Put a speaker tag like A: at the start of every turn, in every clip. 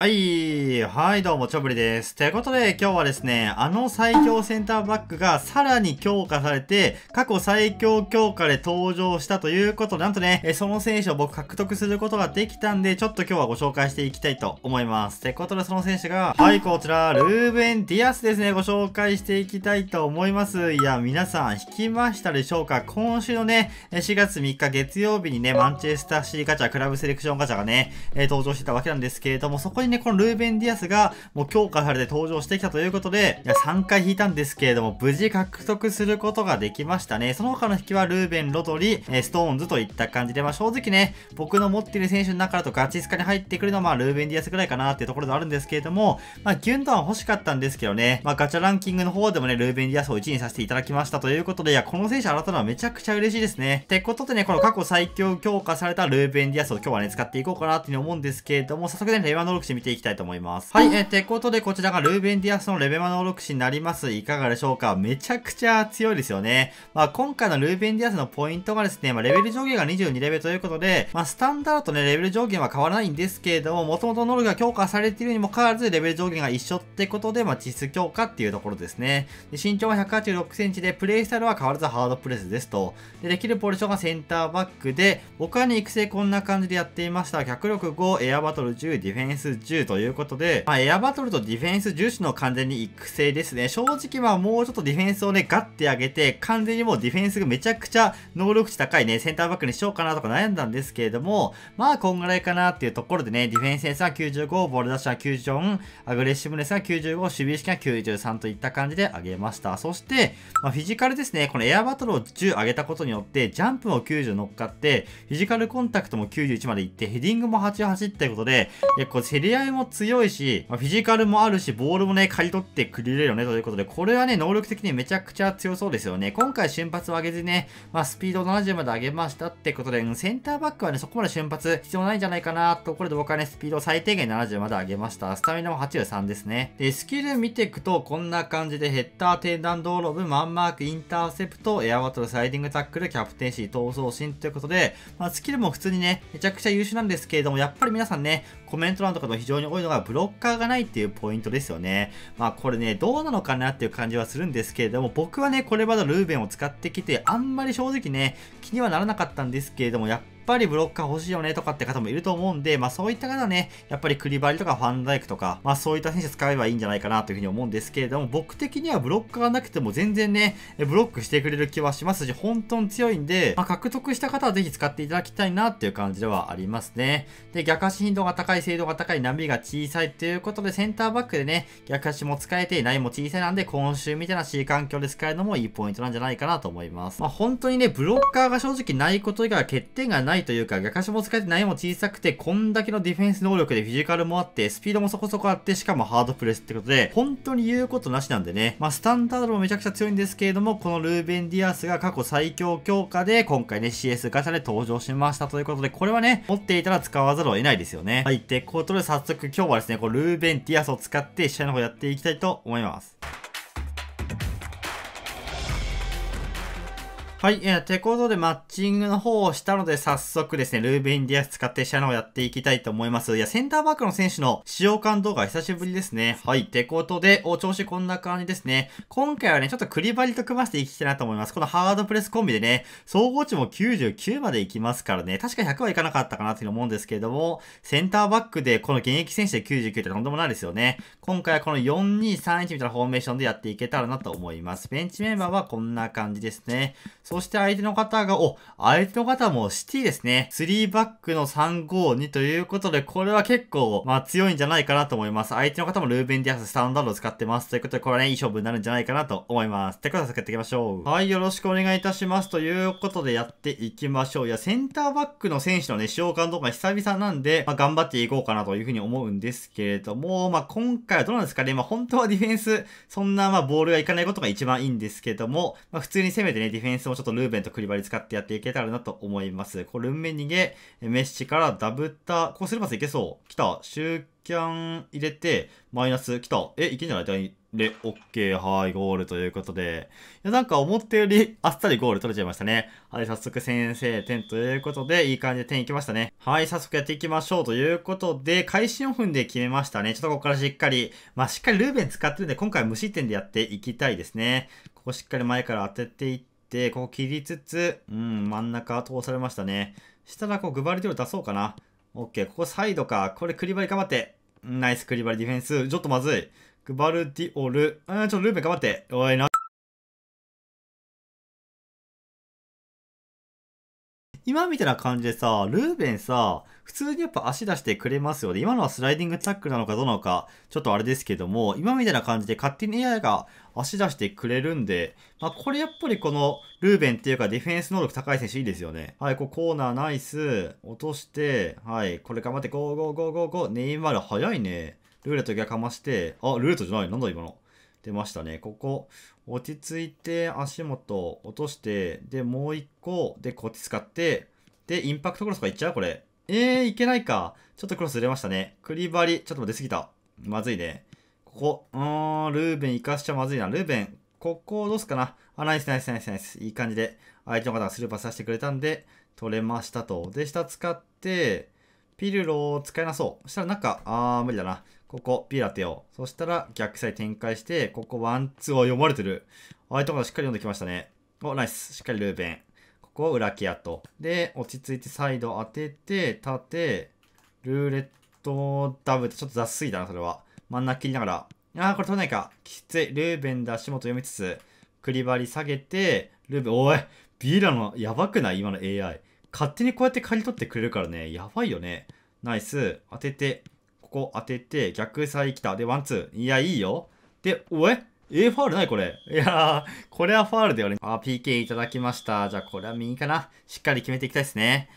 A: 哎。はい、どうも、ちょぶりです。ということで、今日はですね、あの最強センターバックがさらに強化されて、過去最強強化で登場したということで、なんとね、その選手を僕獲得することができたんで、ちょっと今日はご紹介していきたいと思います。てことで、その選手が、はい、こちら、ルーベン・ディアスですね、ご紹介していきたいと思います。いや、皆さん、引きましたでしょうか今週のね、4月3日月曜日にね、マンチェスターシーガチャ、クラブセレクションガチャがね、登場してたわけなんですけれども、そこにね、このルーベン・ディアスディアスがもう強化されて登場してきたということで、いや3回引いたんですけれども、無事獲得することができましたね。その他の引きはルーベン、ロドリ、えストーンズといった感じで、まあ正直ね、僕の持っている選手の中だとガチスカに入ってくるのはまあルーベン・ディアスぐらいかなっていうところではあるんですけれども、まあギュンドアン欲しかったんですけどね、まあガチャランキングの方でもね、ルーベン・ディアスを1位にさせていただきましたということで、いや、この選手新たなめちゃくちゃ嬉しいですね。ってことでね、この過去最強強化されたルーベン・ディアスを今日はね、使っていこうかなっていうふうに思うんですけれども、早速ね、レバー登録して見ていきたいと思います。ます。はい、えー、てことでこちらがルーベンディアスのレベマ能力士になります。いかがでしょうかめちゃくちゃ強いですよね。まあ、今回のルーベンディアスのポイントがですね、まあ、レベル上限が22レベルということで、まあ、スタンダードとね、レベル上限は変わらないんですけれども、もともと能力が強化されているにもかかわらず、レベル上限が一緒ってことで、まあ、実質強化っていうところですね。で身長は186センチで、プレイスタイルは変わらずハードプレスですと。で、できるポジションがセンターバックで、他に育成こんな感じでやっていました。脚力5、エアバトル10、ディフェンス10ということで、で、まあ、エアバトルとディフェンス重視の完全に育成ですね。正直まあもうちょっとディフェンスをね、ガッて上げて、完全にもうディフェンスがめちゃくちゃ能力値高いね、センターバックにしようかなとか悩んだんですけれども、まあこんぐらいかなっていうところでね、ディフェンスンサー95、ボールダッシュは94、アグレッシブネスは95、守備意識は93といった感じで上げました。そして、まあ、フィジカルですね、このエアバトルを10上げたことによって、ジャンプも90乗っかって、フィジカルコンタクトも91までいって、ヘディングも88ってことで、結構競り合いも強いし、し、まあ、フィジカルもあるし、ボールもね、刈り取ってくれるよね、ということで、これはね、能力的にめちゃくちゃ強そうですよね。今回瞬発を上げずね、まあ、スピード70まで上げましたってことで、センターバックはね、そこまで瞬発必要ないんじゃないかな、とこれで僕はね、スピード最低限70まで上げました。スタミナも83ですね。で、スキル見ていくと、こんな感じで、ヘッダー、低弾道ロブ、マンマーク、インターセプト、エアバトル、サイディングタックル、キャプテンシー、闘争心ということで、まあ、スキルも普通にね、めちゃくちゃ優秀なんですけれども、やっぱり皆さんね、コメント欄とかで非常に多いのが、ブロロッカーがないっていうポイントですよね。まあこれね、どうなのかなっていう感じはするんですけれども、僕はね、これまでルーベンを使ってきて、あんまり正直ね、気にはならなかったんですけれども、やっぱりブロッカー欲しいよねとかって方もいると思うんで、まあそういった方ね、やっぱりクリバリとかファンダイクとか、まあそういった選手使えばいいんじゃないかなというふうに思うんですけれども、僕的にはブロッカーがなくても全然ね、ブロックしてくれる気はしますし、本当に強いんで、まあ、獲得した方はぜひ使っていただきたいなっていう感じではありますね。で、逆足頻度が高い、精度が高い、波が小さいということで、センターバックでね、逆足も使えて、ないも小さいなんで、今週みたいな C 環境で使えるのもいいポイントなんじゃないかなと思います。まあ本当にね、ブロッカーが正直ないこと以外は欠点がないないというか、逆足も使えて内も小さくて、こんだけのディフェンス能力でフィジカルもあって、スピードもそこそこあって、しかもハードプレスってことで、本当に言うことなしなんでね。まあ、スタンダードもめちゃくちゃ強いんですけれども、このルーベン・ディアスが過去最強強化で、今回ね、CS ガチャで登場しましたということで、これはね、持っていたら使わざるを得ないですよね。はい、ってことで早速今日はですね、このルーベン・ディアスを使って試合の方やっていきたいと思います。はい。えてことでマッチングの方をしたので、早速ですね、ルーベン・ディアス使ってシャナをやっていきたいと思います。いや、センターバックの選手の使用感動画久しぶりですね。はい。てことで、お、調子こんな感じですね。今回はね、ちょっとクリバリと組ませていきたいなと思います。このハードプレスコンビでね、総合値も99までいきますからね、確か100はいかなかったかなというふうに思うんですけれども、センターバックでこの現役選手で99ってとんでもないですよね。今回はこの4231みたいなフォーメーションでやっていけたらなと思います。ベンチメンバーはこんな感じですね。そそして相手の方が、お、相手の方もシティですね。3バックの352ということで、これは結構、まあ強いんじゃないかなと思います。相手の方もルーベン・ディアス、スタンダードを使ってます。ということで、これはね、いい勝負になるんじゃないかなと思います。ってことで、やっていきましょう。はい、よろしくお願いいたします。ということで、やっていきましょう。いや、センターバックの選手のね、使用感動か久々なんで、まあ頑張っていこうかなというふうに思うんですけれども、まあ今回はどうなんですかね。まあ本当はディフェンス、そんなまあボールがいかないことが一番いいんですけども、まあ普通に攻めてね、ディフェンスもちょっととルーベンとクリバリ使ってやっていけたらなと思います。こルンメ逃げ、メッシからダブタ、こうすればいけそう。来た。シューキャン入れて、マイナス、来た。え、いけんじゃないオッケー、はい、ゴールということで。いや、なんか思ったよりあっさりゴール取れちゃいましたね。はい、早速先制点ということで、いい感じで点いきましたね。はい、早速やっていきましょうということで、開始4分で決めましたね。ちょっとここからしっかり、まあしっかりルーベン使ってるんで、今回無失点でやっていきたいですね。ここしっかり前から当てていって、て、ここ切りつつ、うん、真ん中通されましたね。したら、こう、グバルディオル出そうかな。オッケー、ここサイドか。これ、クリバリ頑張って。ナイスクリバリディフェンス。ちょっとまずい。グバルディオル。うん、ちょっとルーペン頑張って。おい、な今みたいな感じでさ、ルーベンさ、普通にやっぱ足出してくれますよね。今のはスライディングタックなのかどうなのか、ちょっとあれですけども、今みたいな感じで勝手に AI が足出してくれるんで、まあ、これやっぱりこのルーベンっていうかディフェンス能力高い選手いいですよね。はい、こうコーナーナイス、落として、はい、これ頑張って、ゴーゴーゴーゴーゴー、ネイマール早いね。ルーレット逆かまして、あ、ルーレットじゃない、なんだ今の。出ましたね。ここ、落ち着いて足元落として、で、もう一個、で、こっち使って、で、インパクトクロスとかいっちゃうこれ。えー、いけないか。ちょっとクロスずれましたね。クリバリ、ちょっと出すぎた。まずいね。ここ、うーん、ルーベン生かしちゃまずいな。ルーベン、ここをどうすかな。あ、ナイスナイスナイスナイス。いい感じで、相手の方がスルーパスさせてくれたんで、取れましたと。で、下使って、ピルロを使いなそう。そしたらなんか、あー、無理だな。ここピラテを。そしたら逆サイ展開して、ここワン、ツーを読まれてる。ああいうとこしっかり読んできましたね。お、ナイス。しっかりルーベン。ここを裏ケアと。で、落ち着いてサイド当てて、立て、ルーレットダブってちょっと雑すぎだな、それは。真ん中切りながら。ああ、これ取れないか。きつい。ルーベンで足元読みつつ、クリバリ下げて、ルーベン、おいビーラのやばくない今の AI。勝手にこうやって刈り取ってくれるからね、やばいよね。ナイス。当てて、こ当てて、逆サイ来た。で、ワンツー。いや、いいよ。で、おええファールないこれ。いやー、これはファールだよね。あ、PK いただきました。じゃあ、これは右かな。しっかり決めていきたいですね。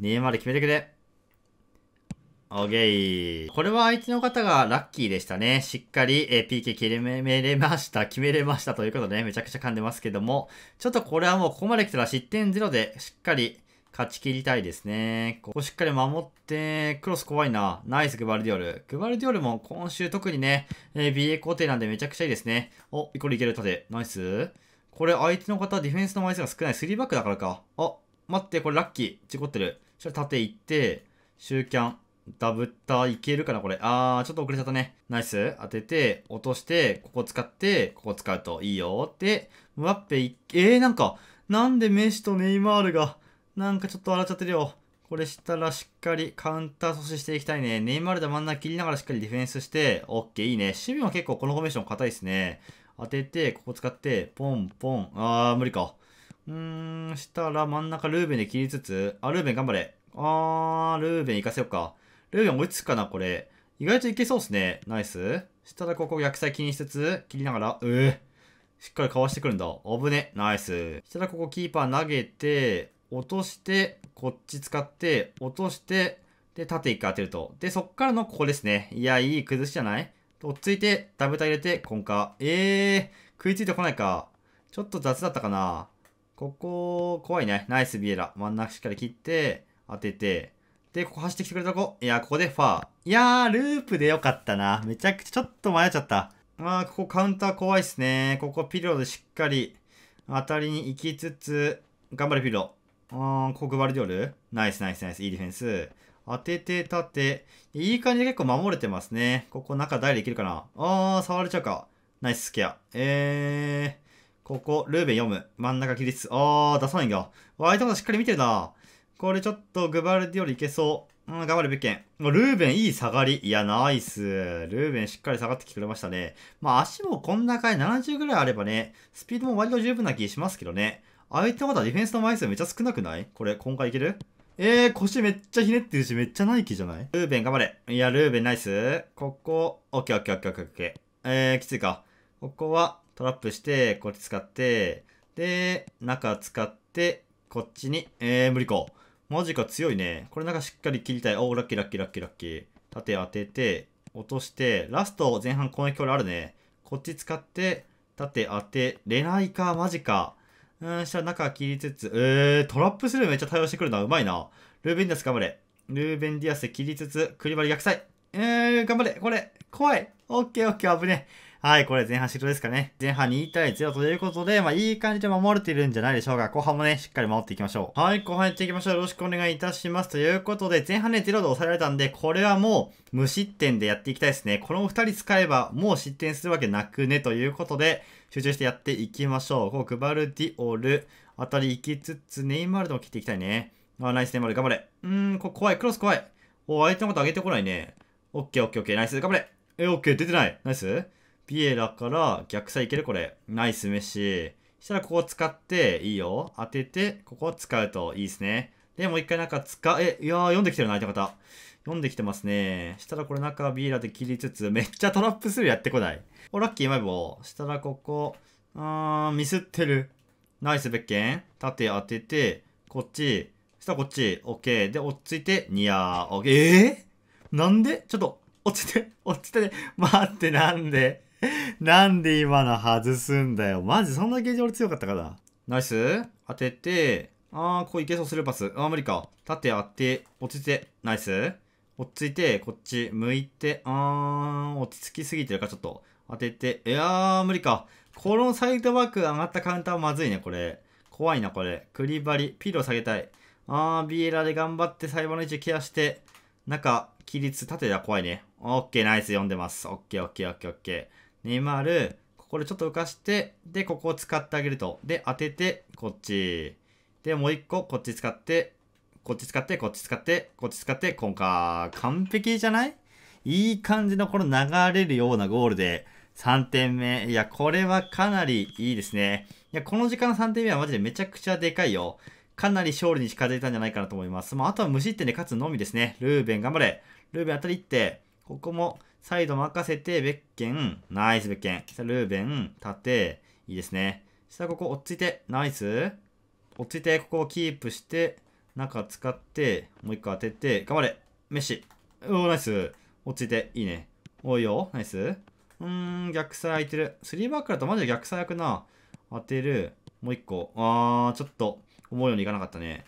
A: ネイマール決めてくれ。オーケー。これは相手の方がラッキーでしたね。しっかり、え PK 決めれました。決めれましたということで、めちゃくちゃ噛んでますけども、ちょっとこれはもうここまで来たら失点0で、しっかり、勝ち切りたいですね。ここしっかり守って、クロス怖いな。ナイス、グバルディオル。グバルディオルも今週特にね、えー、BA 固定なんでめちゃくちゃいいですね。お、これいける、盾。ナイス。これ相手の方、ディフェンスの枚数が少ない。3バックだからか。あ、待って、これラッキー。事故ってる。そょっと縦行って、シューキャン。ダブったいけるかなこれ。あー、ちょっと遅れちゃったね。ナイス。当てて、落として、ここ使って、ここ使うといいよ。で、ムワッペい、えー、なんか、なんでメッシとネイマールがなんかちょっと洗っちゃってるよ。これしたらしっかりカウンター阻止していきたいね。ネイマールで真ん中切りながらしっかりディフェンスして、オッケーいいね。守備も結構このフォーメーション硬いですね。当てて、ここ使って、ポンポン。あー、無理か。うーん、したら真ん中ルーベンで切りつつ、あ、ルーベン頑張れ。あー、ルーベン行かせようか。ルーベン追いつくかな、これ。意外といけそうっすね。ナイス。したらここ逆サイ気にしつつ、切りながら、うえー、しっかりかわしてくるんだ。危ね。ナイス。したらここキーパー投げて、落として、こっち使って、落として、で、縦一回当てると。で、そっからのここですね。いや、いい崩しじゃないとっついて、ダブタ入れて、コンカ。えー、食いついてこないか。ちょっと雑だったかな。ここ、怖いね。ナイスビエラ。真ん中しっかり切って、当てて。で、ここ走ってきてくれた子。いや、ここでファー。いやー、ループでよかったな。めちゃくちゃ、ちょっと迷っちゃった。まあ、ここカウンター怖いっすね。ここピロでしっかり当たりに行きつつ、頑張れピロ。あー、ここグバルディオル。ナイスナイスナイス。いいディフェンス。当てて立て。いい感じで結構守れてますね。ここ中ダイレいけるかなあー、触れちゃうか。ナイススケア。えー、ここ、ルーベン読む。真ん中切りつつ。あー、出さないんだ。相手もしっかり見てるな。これちょっとグバルディオルいけそう。うん、頑張るべっけん。ルーベンいい下がり。いや、ナイス。ルーベンしっかり下がってきてくれましたね。まあ、足もこんな感じ、70ぐらいあればね、スピードも割と十分な気しますけどね。相手まだディフェンスの枚数めっちゃ少なくないこれ、今回いけるえー、腰めっちゃひねってるし、めっちゃナイキじゃないルーベン頑張れ。いや、ルーベンナイス。ここ、オッケーオッケーオッケーオッケーオッケー。えー、きついか。ここは、トラップして、こっち使って、で、中使って、こっちに、えー、無理か。マジか強いね。これなんかしっかり切りたい。おー、ラッキーラッキーラッキーラッキー。縦当てて、落として、ラスト前半攻撃これあるね。こっち使って、縦当てれないか、マジか。うん、したら中切りつつ、えー、トラップスルーめっちゃ対応してくるな。うまいな。ルーベンディアス頑張れ。ルーベンディアス切りつつ、クリバリ逆サイ。えー、頑張れ。これ、怖い。オッケーオッケー、危ねえ。はい、これ前半終了ですかね。前半2対0ということで、まあいい感じで守れてるんじゃないでしょうか。後半もね、しっかり守っていきましょう。はい、後半やっていきましょう。よろしくお願いいたします。ということで、前半ね、0で抑えられたんで、これはもう無失点でやっていきたいですね。この2人使えば、もう失点するわけなくね、ということで、集中してやっていきましょう。こう、グバルディオル、あたり行きつつ、ネイマールでも切っていきたいね。あ、ナイスネイマール、頑張れ。うーん、こ怖い、クロス怖い。お、相手のこと上げてこないね。オッケーオッケーオッケー、ナイス、頑張れ。え、オッケー、出てない。ナイス。ビエラから逆サイいけるこれ。ナイスメッシ。したらここ使っていいよ。当てて、ここ使うといいですね。で、もう一回中使え、いやー、読んできてるな、相手方。読んできてますね。したらこれ中ビエラで切りつつ、めっちゃトラップするやってこない。お、ラッキー、マイボー。したらここ、うーん、ミスってる。ナイス、別件。縦当てて、こっち。したらこっち。オッケー。で、落ち着いて、ニアー。オッケー。えー、なんでちょっと、落ちて、落ちて、待って、なんで なんで今の外すんだよ。マジ、そんなゲージ俺強かったから。ナイス当てて、あー、ここいけそうスルーパス。あー、無理か。縦当て、落ちて、ナイス落ち着いて、こっち、向いて、あー、落ち着きすぎてるか、ちょっと。当てて、いやー、無理か。このサイドバック上がったカウンターまずいね、これ。怖いな、これ。クリバリ、ピールを下げたい。あー、ビエラで頑張って、最後の位置ケアして、中、規律、縦では怖いね。オッケー、ナイス、読んでます。オッケー、オッケー、オッケー、オッケー。ネイマール、ここでちょっと浮かして、で、ここを使ってあげると。で、当てて、こっち。で、もう一個、こっち使って、こっち使って、こっち使って、こっち使って、今回、完璧じゃないいい感じのこの流れるようなゴールで、3点目。いや、これはかなりいいですね。いや、この時間の3点目はマジでめちゃくちゃでかいよ。かなり勝利に近づいたんじゃないかなと思います。まあ、あとは無失点で勝つのみですね。ルーベン頑張れ。ルーベン当たりって、ここもサイド任せて、ベッケン、ナイスベッケン。ルーベン、縦、いいですね。下ここ落ち着いて、ナイス。落ち着いて、ここをキープして、中使って、もう一個当てて、頑張れメッシおー、ナイス落ち着いて、いいね。おいよ、ナイスうーん、逆サイ空いてる。3バックだとマジで逆サイ空くな。当てる。もう一個。あー、ちょっと、思うようにいかなかったね。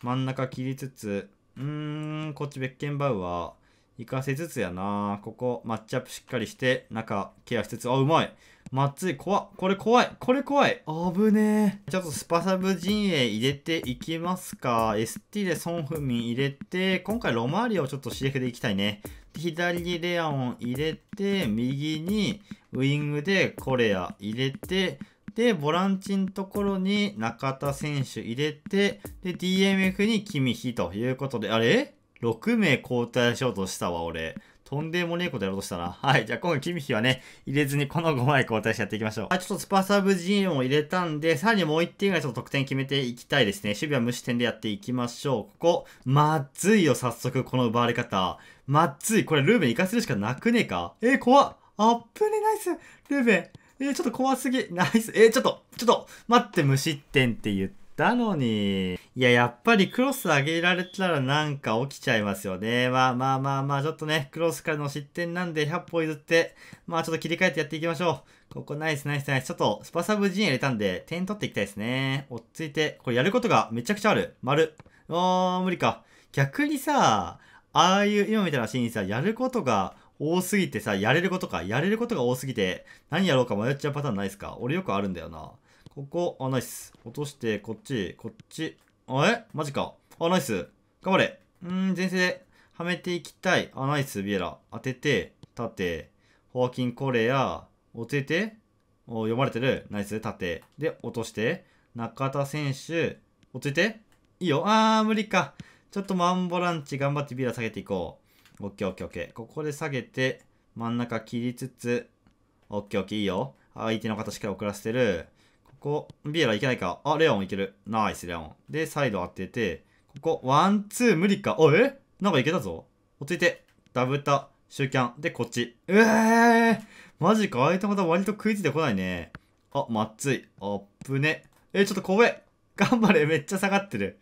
A: 真ん中切りつつ、うーん、こっちベッケンバウアー。行かせつつやなここ、マッチアップしっかりして、中、ケアしつつ、あ、うまい。まっつい、怖っ。これ怖い。これ怖い。危ねえ。ちょっとスパサブ陣営入れていきますか。ST でソンフミン入れて、今回ロマーリをちょっと CF でいきたいね。左にレアオン入れて、右にウイングでコレア入れて、で、ボランチのところに中田選手入れて、で、DMF にキミヒということで、あれ6名交代しようとしたわ、俺。とんでもねえことやろうとしたな。はい。じゃあ今回、キミヒはね、入れずにこの5枚交代してやっていきましょう。はい。ちょっとスパサブジーンを入れたんで、さらにもう1点ぐらいちょっと得点決めていきたいですね。守備は無視点でやっていきましょう。ここ、まずいよ、早速、この奪われ方。まずい。これ、ルーベン行かせるしかなくねえかえー、怖っ。あっぶねナイス。ルーベン。えー、ちょっと怖すぎ。ナイス。えー、ちょっと、ちょっと、待って、無失点って言って。ったのに。いや、やっぱりクロス上げられたらなんか起きちゃいますよね。まあまあまあまあ、ちょっとね、クロスからの失点なんで100歩譲って、まあちょっと切り替えてやっていきましょう。ここナイスナイスナイス。ちょっとスパサブ陣入れたんで、点取っていきたいですね。落ち着いて。これやることがめちゃくちゃある。丸。あー、無理か。逆にさ、ああいう今みたいなシーンさ、やることが多すぎてさ、やれることか、やれることが多すぎて、何やろうか迷っちゃうパターンないですか俺よくあるんだよな。ここ、あ、ナイス。落として、こっち、こっち。あ、れマジか。あ、ナイス。頑張れ。うん、前線ではめていきたい。あ、ナイス、ビエラ。当てて、立て、ホーキンコレア、落ちて、お読まれてる。ナイス、立て。で、落として、中田選手、落ちて。いいよ。あー、無理か。ちょっとマンボランチ頑張ってビエラ下げていこう。オッケーオッケーオッケー。ここで下げて、真ん中切りつつ、オッケーオッケー、いいよ。相手の形から遅らせてる。ここ、ビエラいけないか。あ、レオンいける。ナイス、レオン。で、サイド当てて、ここ、ワン、ツー、無理か。おえなんかいけたぞ。落ち着いて。ダブタ、シューキャン。で、こっち。えーマジか。相手また割と食いついてこないね。あ、まっつい。あっぶね。えちょっと怖え。頑張れ。めっちゃ下がってる。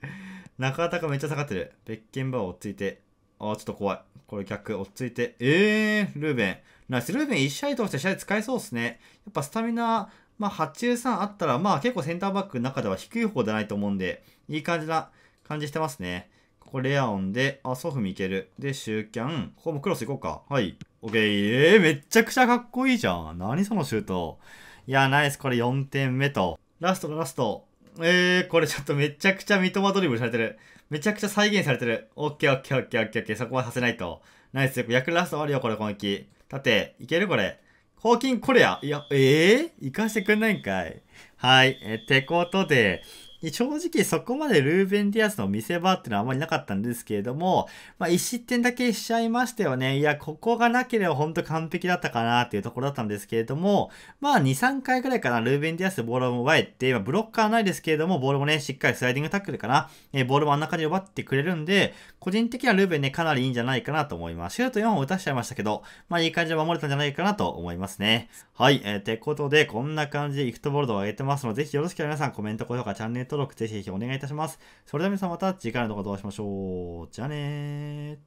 A: 中田がめっちゃ下がってる。ベッケンバー落ち着いて。あちょっと怖い。これ逆、落ち着いて。えー、ルーベン。ナイス、ルーベン1試合通して試合使えそうっすね。やっぱスタミナまあ、8さんあったら、まあ結構センターバックの中では低い方じゃないと思うんで、いい感じな感じしてますね。ここレアオンで、あ、ソフミいける。で、シューキャン。ここもクロスいこうか。はい。オッケー。えー、めちゃくちゃかっこいいじゃん。何そのシュート。いや、ナイス。これ4点目と。ラストのラスト。えー、これちょっとめちゃくちゃ三笘ドリブルされてる。めちゃくちゃ再現されてる。オッケーオッケーオッケーオッケーオッケー。そこはさせないと。ナイス。よく役ラストあるよ、これ、この木。縦、いけるこれ。ホーキン・コレアいや、ええー、行かしてくんないんかい。はい。え、てことで、正直そこまでルーベン・ディアスの見せ場っていうのはあまりなかったんですけれども、まあ、1失点だけしちゃいましたよね。いや、ここがなければ本当完璧だったかなっていうところだったんですけれども、まあ、2、3回ぐらいかな、ルーベン・ディアスボールを奪えて、まあ、ブロッカーないですけれども、ボールもね、しっかりスライディングタックルかな、えー、ボール真ん中で奪ってくれるんで、個人的にはルーベンね、かなりいいんじゃないかなと思います。シュート4本打たしちゃいましたけど、まあ、いい感じで守れたんじゃないかなと思いますね。はい、えー、てことで、こんな感じでイフトボールドを上げてますので、ぜひよろしければ皆さんコメント、高評価、チャンネル登登録ぜひぜひお願いいたします。それでは皆さんまた次回の動画でお会いしましょう。じゃあねー。